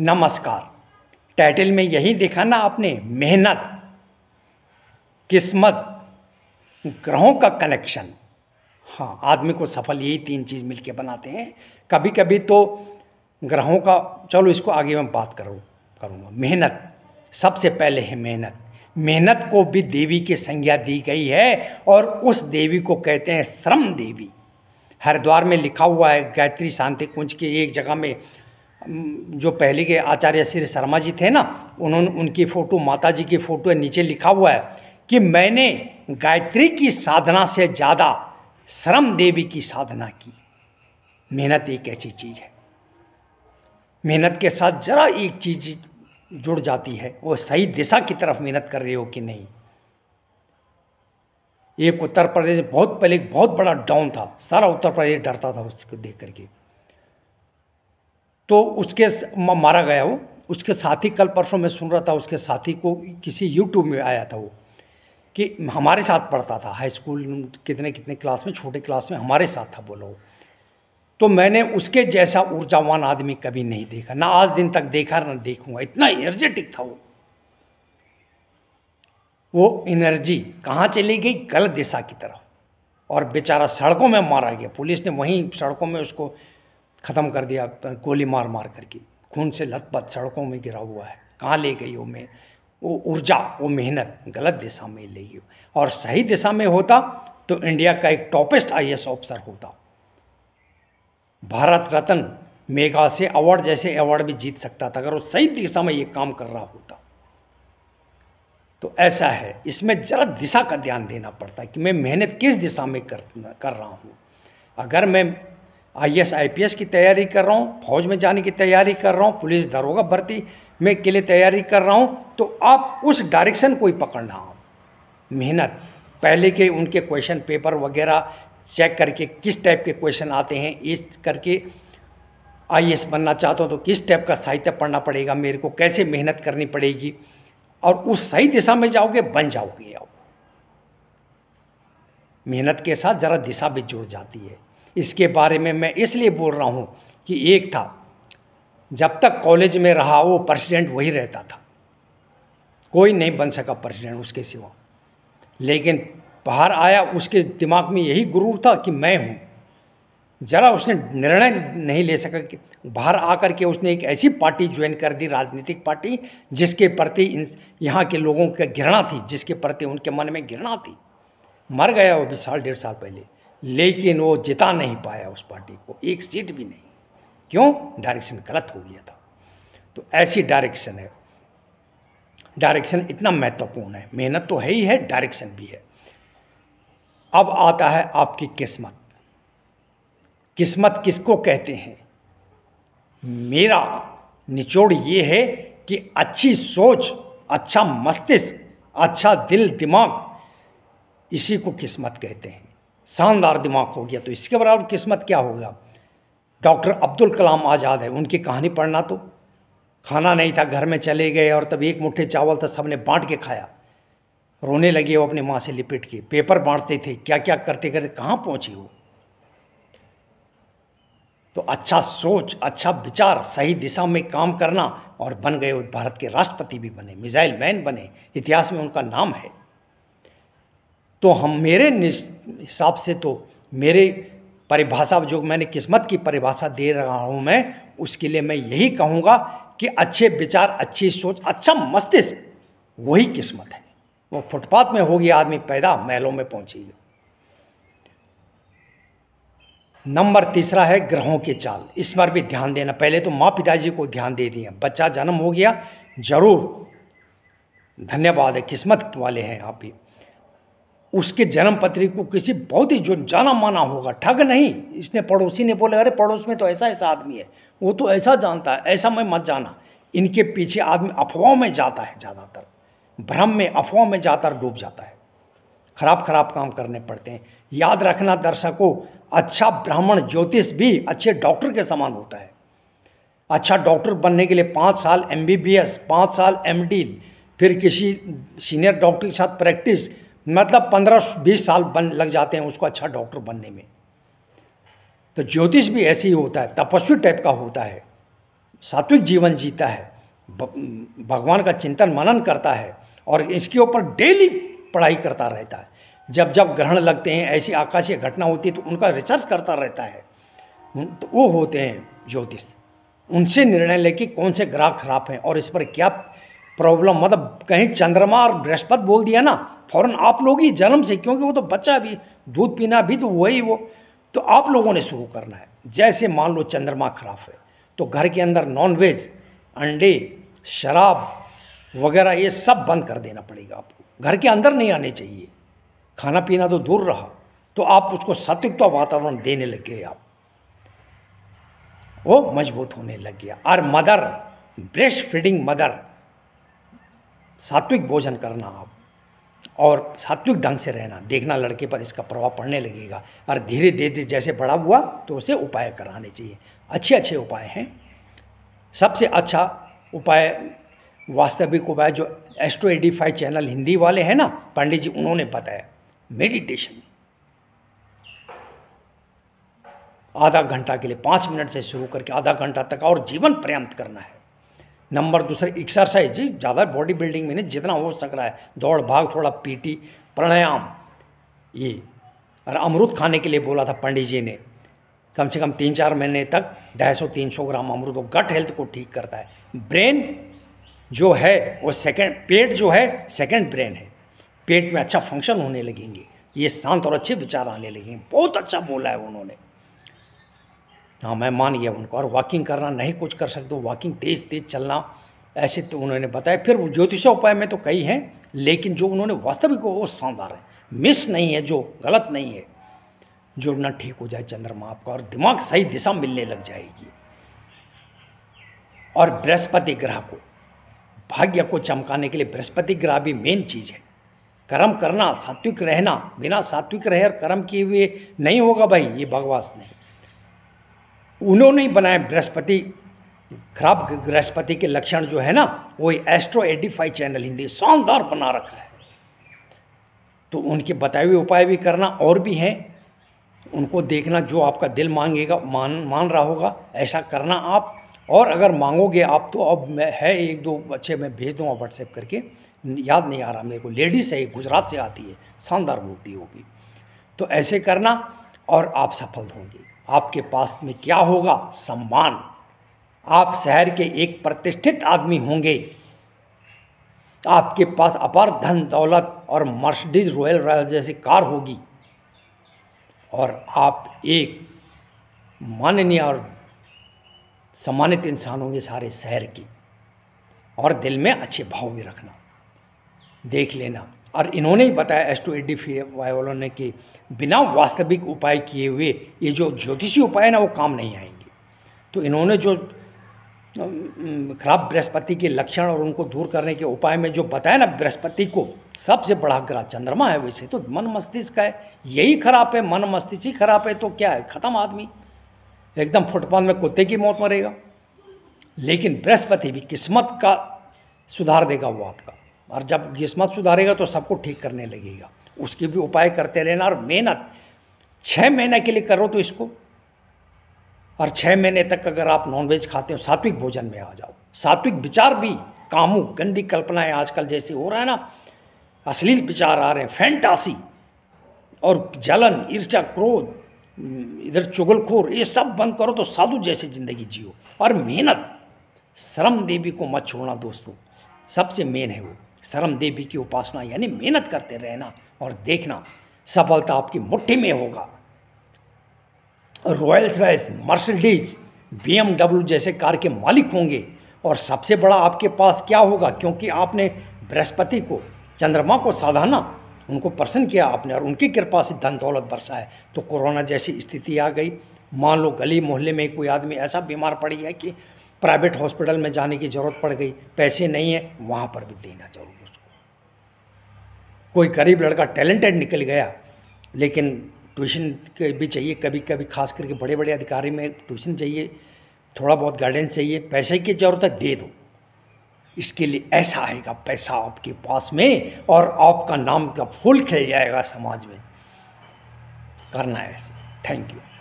नमस्कार टाइटल में यही देखा ना आपने मेहनत किस्मत ग्रहों का कनेक्शन हाँ आदमी को सफल यही तीन चीज़ मिलके बनाते हैं कभी कभी तो ग्रहों का चलो इसको आगे मैं बात करूँ करूँगा मेहनत सबसे पहले है मेहनत मेहनत को भी देवी की संज्ञा दी गई है और उस देवी को कहते हैं श्रम देवी हरिद्वार में लिखा हुआ है गायत्री शांति कुंज के एक जगह में जो पहले के आचार्य श्री शर्मा जी थे ना उन्होंने उनकी फ़ोटो माता जी की फ़ोटो है नीचे लिखा हुआ है कि मैंने गायत्री की साधना से ज़्यादा श्रम देवी की साधना की मेहनत एक ऐसी चीज़ है मेहनत के साथ ज़रा एक चीज़ जुड़ जाती है वो सही दिशा की तरफ मेहनत कर रहे हो कि नहीं एक उत्तर प्रदेश बहुत पहले बहुत बड़ा डाउन था सारा उत्तर प्रदेश डरता था उसको देख करके तो उसके मारा गया वो उसके साथी कल परसों मैं सुन रहा था उसके साथी को किसी यूट्यूब में आया था वो कि हमारे साथ पढ़ता था हाई स्कूल कितने कितने क्लास में छोटे क्लास में हमारे साथ था बोलो तो मैंने उसके जैसा ऊर्जावान आदमी कभी नहीं देखा ना आज दिन तक देखा ना देखूंगा इतना एनर्जेटिक था वो वो एनर्जी कहाँ चली गई गलत दिशा की तरफ और बेचारा सड़कों में मारा गया पुलिस ने वहीं सड़कों में उसको ख़त्म कर दिया गोली मार मार करके खून से लथपथ सड़कों में गिरा हुआ है कहाँ ले गई हो मैं वो ऊर्जा वो मेहनत गलत दिशा में ले गई और सही दिशा में होता तो इंडिया का एक टॉपेस्ट आई ऑफिसर होता भारत रत्न मेगा से अवार्ड जैसे अवार्ड भी जीत सकता था अगर वो सही दिशा में ये काम कर रहा होता तो ऐसा है इसमें जरा दिशा का ध्यान देना पड़ता है कि मैं मेहनत किस दिशा में कर कर रहा हूँ अगर मैं आई आईपीएस की तैयारी कर रहा हूँ फौज में जाने की तैयारी कर रहा हूँ पुलिस दरोगा भर्ती में के लिए तैयारी कर रहा हूँ तो आप उस डायरेक्शन को ही पकड़ना हो मेहनत पहले के उनके क्वेश्चन पेपर वगैरह चेक करके किस टाइप के क्वेश्चन आते हैं इस करके आई बनना चाहता हूँ तो किस टाइप का साहित्य पढ़ना पड़ेगा मेरे को कैसे मेहनत करनी पड़ेगी और उस सही दिशा में जाओगे बन जाओगे आप मेहनत के साथ ज़रा दिशा भी जुड़ जाती है इसके बारे में मैं इसलिए बोल रहा हूँ कि एक था जब तक कॉलेज में रहा वो प्रेसिडेंट वही रहता था कोई नहीं बन सका प्रेसिडेंट उसके सिवा लेकिन बाहर आया उसके दिमाग में यही गुरूर था कि मैं हूँ जरा उसने निर्णय नहीं ले सका कि बाहर आकर के उसने एक ऐसी पार्टी ज्वाइन कर दी राजनीतिक पार्टी जिसके प्रति यहाँ के लोगों का घृणा थी जिसके प्रति उनके मन में घृणा थी मर गया वो भी साल डेढ़ साल पहले लेकिन वो जिता नहीं पाया उस पार्टी को एक सीट भी नहीं क्यों डायरेक्शन गलत हो गया था तो ऐसी डायरेक्शन है डायरेक्शन इतना महत्वपूर्ण है मेहनत तो है ही है डायरेक्शन भी है अब आता है आपकी किस्मत किस्मत किसको कहते हैं मेरा निचोड़ ये है कि अच्छी सोच अच्छा मस्तिष्क अच्छा दिल दिमाग इसी को किस्मत कहते हैं शानदार दिमाग हो गया तो इसके बराबर किस्मत क्या होगा डॉक्टर अब्दुल कलाम आज़ाद है उनकी कहानी पढ़ना तो खाना नहीं था घर में चले गए और तब एक मुट्ठी चावल था तो सबने बांट के खाया रोने लगे वो अपनी माँ से लिपट के पेपर बांटते थे क्या क्या करते करते कहाँ पहुँची वो तो अच्छा सोच अच्छा विचार सही दिशा में काम करना और बन गए वो भारत के राष्ट्रपति भी बने मिसाइल मैन बने इतिहास में उनका नाम है तो हम मेरे हिसाब से तो मेरे परिभाषा जो मैंने किस्मत की परिभाषा दे रहा हूँ मैं उसके लिए मैं यही कहूँगा कि अच्छे विचार अच्छी सोच अच्छा मस्तिष्क वही किस्मत है वो फुटपाथ में होगी आदमी पैदा महलों में पहुँचेगी नंबर तीसरा है ग्रहों के चाल इस पर भी ध्यान देना पहले तो माँ पिताजी को ध्यान दे दिए बच्चा जन्म हो गया जरूर धन्यवाद है किस्मत वाले हैं आप भी उसके जन्म पत्री को किसी बहुत ही जो जाना माना होगा ठग नहीं इसने पड़ोसी ने बोले अरे पड़ोस में तो ऐसा ऐसा आदमी है वो तो ऐसा जानता है ऐसा मैं मत जाना इनके पीछे आदमी अफवाहों में जाता है ज़्यादातर भ्रम में अफवाहों में जाता डूब जाता है खराब खराब काम करने पड़ते हैं याद रखना दर्शकों अच्छा ब्राह्मण ज्योतिष भी अच्छे डॉक्टर के समान होता है अच्छा डॉक्टर बनने के लिए पाँच साल एम बी बी एस पाँच साल एम डी फिर किसी सीनियर डॉक्टर के साथ प्रैक्टिस मतलब पंद्रह बीस साल बन लग जाते हैं उसको अच्छा डॉक्टर बनने में तो ज्योतिष भी ऐसे ही होता है तपस्वी टाइप का होता है सात्विक जीवन जीता है भगवान का चिंतन मनन करता है और इसके ऊपर डेली पढ़ाई करता रहता है जब जब ग्रहण लगते हैं ऐसी आकाशीय घटना होती है तो उनका रिसर्च करता रहता है तो वो होते हैं ज्योतिष उनसे निर्णय लेके कौन से ग्रह खराब हैं और इस पर क्या प्रॉब्लम मतलब कहीं चंद्रमा और बृहस्पति बोल दिया ना फ़ौरन आप लोग ही जन्म से क्योंकि वो तो बच्चा भी दूध पीना भी तो वही वो तो आप लोगों ने शुरू करना है जैसे मान लो चंद्रमा खराब है तो घर के अंदर नॉनवेज अंडे शराब वगैरह ये सब बंद कर देना पड़ेगा आपको घर के अंदर नहीं आने चाहिए खाना पीना तो दूर रहा तो आप उसको सतयुक्त वातावरण देने लग गए आप वो मजबूत होने लग गया और मदर ब्रेस्ट फीडिंग मदर सात्विक भोजन करना आप और सात्विक ढंग से रहना देखना लड़के पर इसका प्रभाव पड़ने लगेगा और धीरे धीरे जैसे बड़ा हुआ तो उसे उपाय कराने चाहिए अच्छे अच्छे उपाय हैं सबसे अच्छा उपाय वास्तविक उपाय जो एस्ट्रो फाइव चैनल हिंदी वाले हैं ना पंडित जी उन्होंने बताया मेडिटेशन आधा घंटा के लिए पाँच मिनट से शुरू करके आधा घंटा तक और जीवन पर्याप्त करना है नंबर दूसरा एक्सरसाइज जी ज़्यादा बॉडी बिल्डिंग में नहीं जितना हो सक रहा है दौड़ भाग थोड़ा पीटी प्राणायाम ये और अमरुद खाने के लिए बोला था पंडित जी ने कम से कम तीन चार महीने तक ढाई सौ तीन सौ ग्राम अमरुद वो गट हेल्थ को ठीक करता है ब्रेन जो है वो सेकेंड पेट जो है सेकेंड ब्रेन है पेट में अच्छा फंक्शन होने लगेंगे ये शांत और अच्छे विचार आने लगेंगे बहुत अच्छा बोला है उन्होंने हाँ मैं मान गया उनको और वॉकिंग करना नहीं कुछ कर सकते वॉकिंग तेज़ तेज़ चलना ऐसे तो उन्होंने बताया फिर ज्योतिषा उपाय में तो कई हैं लेकिन जो उन्होंने वास्तविक वो शानदार है मिस नहीं है जो गलत नहीं है जुड़ना ठीक हो जाए चंद्रमा आपका और दिमाग सही दिशा मिलने लग जाएगी और बृहस्पति ग्रह को भाग्य को चमकाने के लिए बृहस्पति ग्रह भी मेन चीज़ है कर्म करना सात्विक रहना बिना सात्विक रहे और कर्म किए हुए नहीं होगा भाई ये भगवास नहीं उन्होंने ही बनाया बृहस्पति खराब बृहस्पति के लक्षण जो है ना वो एस्ट्रो एडिफाई चैनल हिंदी शानदार बना रखा है तो उनके बताए हुए उपाय भी करना और भी हैं उनको देखना जो आपका दिल मांगेगा मान मान रहा होगा ऐसा करना आप और अगर मांगोगे आप तो अब मैं है एक दो अच्छे मैं भेज दूँगा व्हाट्सएप करके याद नहीं आ रहा मेरे को लेडीज़ है गुजरात से आती है शानदार बोलती है वो भी तो ऐसे करना और आप सफल होंगे आपके पास में क्या होगा सम्मान आप शहर के एक प्रतिष्ठित आदमी होंगे आपके पास अपार धन दौलत और मर्सिडीज रॉयल रॉयल जैसी कार होगी और आप एक माननीय और सम्मानित इंसान होंगे सारे शहर के और दिल में अच्छे भाव भी रखना देख लेना और इन्होंने ही बताया एस टू एडी फी वालों ने कि बिना वास्तविक उपाय किए हुए ये जो ज्योतिषी उपाय ना वो काम नहीं आएंगे तो इन्होंने जो खराब बृहस्पति के लक्षण और उनको दूर करने के उपाय में जो बताया ना बृहस्पति को सबसे बड़ा ग्रह चंद्रमा है वैसे तो मन मस्तिष्क का है यही खराब है मन मस्तिष्क ही खराब है तो क्या है ख़त्म आदमी एकदम फुटपाथ में कुत्ते की मौत मरेगा लेकिन बृहस्पति भी किस्मत का सुधार देगा वो आपका और जब किस्मत सुधारेगा तो सबको ठीक करने लगेगा उसके भी उपाय करते रहना और मेहनत छः महीने के लिए करो तो इसको और छः महीने तक अगर आप नॉनवेज खाते हो सात्विक भोजन में आ जाओ सात्विक विचार भी कामू गंदी कल्पनाएं आजकल जैसे हो रहा है ना अश्लील विचार आ रहे हैं फैंटासी और जलन ईर्षा क्रोध इधर चुगलखोर ये सब बंद करो तो साधु जैसे ज़िंदगी जियो और मेहनत श्रम देवी को मत छोड़ना दोस्तों सबसे मेन है वो शरम देवी की उपासना यानी मेहनत करते रहना और देखना सफलता आपकी मुट्ठी में होगा रॉयल्स रॉयस मर्सिडीज बी जैसे कार के मालिक होंगे और सबसे बड़ा आपके पास क्या होगा क्योंकि आपने बृहस्पति को चंद्रमा को साधाना उनको प्रसन्न किया आपने और उनकी कृपा से धन दौलत बरसा है तो कोरोना जैसी स्थिति आ गई मान लो गली मोहल्ले में कोई आदमी ऐसा बीमार पड़ी है कि प्राइवेट हॉस्पिटल में जाने की ज़रूरत पड़ गई पैसे नहीं है वहाँ पर भी देना जरूर उसको कोई गरीब लड़का टैलेंटेड निकल गया लेकिन ट्यूशन भी चाहिए कभी कभी खास करके बड़े बड़े अधिकारी में ट्यूशन चाहिए थोड़ा बहुत गाइडेंस चाहिए पैसे की ज़रूरत है दे दो इसके लिए ऐसा आएगा पैसा आपके पास में और आपका नाम का फूल खिल जाएगा समाज में करना है ऐसे थैंक यू